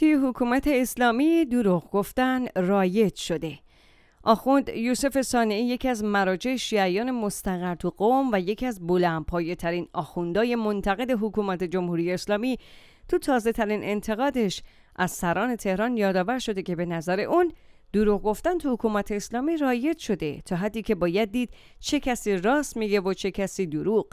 توی حکومت اسلامی دروغ گفتن رایج شده آخوند یوسف سانعی یکی از مراجع شیعیان مستقر تو قوم و یکی از پایه ترین آخوندای منتقد حکومت جمهوری اسلامی تو تازه ترین انتقادش از سران تهران یادآور شده که به نظر اون دروغ گفتن تو حکومت اسلامی رایج شده تا حدی که باید دید چه کسی راست میگه و چه کسی دروغ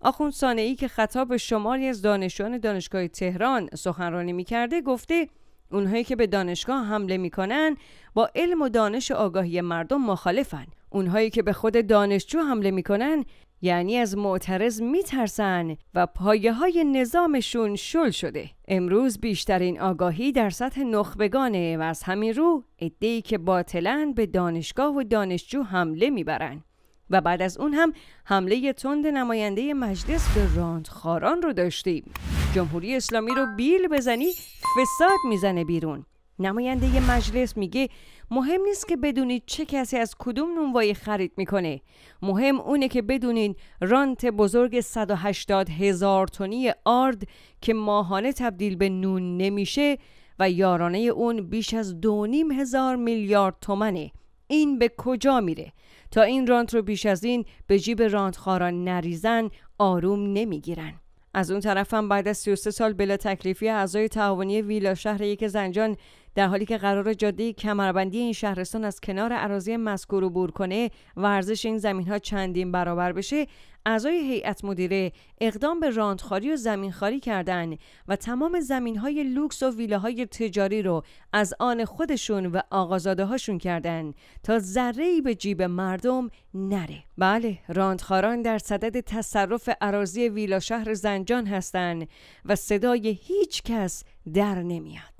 آخوند ای که خطاب به شماری از دانشجویان دانشگاه تهران سخنرانی میکرده گفته اونهایی که به دانشگاه حمله میکنن با علم و دانش آگاهی مردم مخالفن اونهایی که به خود دانشجو حمله میکنن یعنی از معترض میترسن و پایه های نظامشون شل شده امروز بیشترین آگاهی در سطح نخبگانه و از همین رو ادهی که باطلن به دانشگاه و دانشجو حمله میبرن و بعد از اون هم حمله تند نماینده مجلس به راندخاران رو داشتیم جمهوری اسلامی رو بیل بزنی فساد میزنه بیرون نماینده مجلس میگه مهم نیست که بدونید چه کسی از کدوم نونوایی خرید میکنه مهم اونه که بدونید رانت بزرگ 180 هزار تونی آرد که ماهانه تبدیل به نون نمیشه و یارانه اون بیش از دونیم هزار میلیارد تومنه این به کجا میره تا این رانت رو بیش از این به جیب رانتخاران نریزن آروم نمیگیرن از اون طرفم بعد از 33 سال بلا تکلیفی اعضای تعاونی ویلا شهر یک زنجان در حالی که قرار جاده کمربندی این شهرستان از کنار عراضی مذکور عبور کنه و این زمین ها چندین برابر بشه اعضای هیئت مدیره اقدام به راندخاری و زمینخاری کردن و تمام زمین های لوکس و ویلاهای تجاری رو از آن خودشون و آقازاده هاشون کردن تا ذره به جیب مردم نره بله راندخاران در صدد تصرف عراضی ویلا شهر زنجان هستند و صدای هیچ کس در نمیاد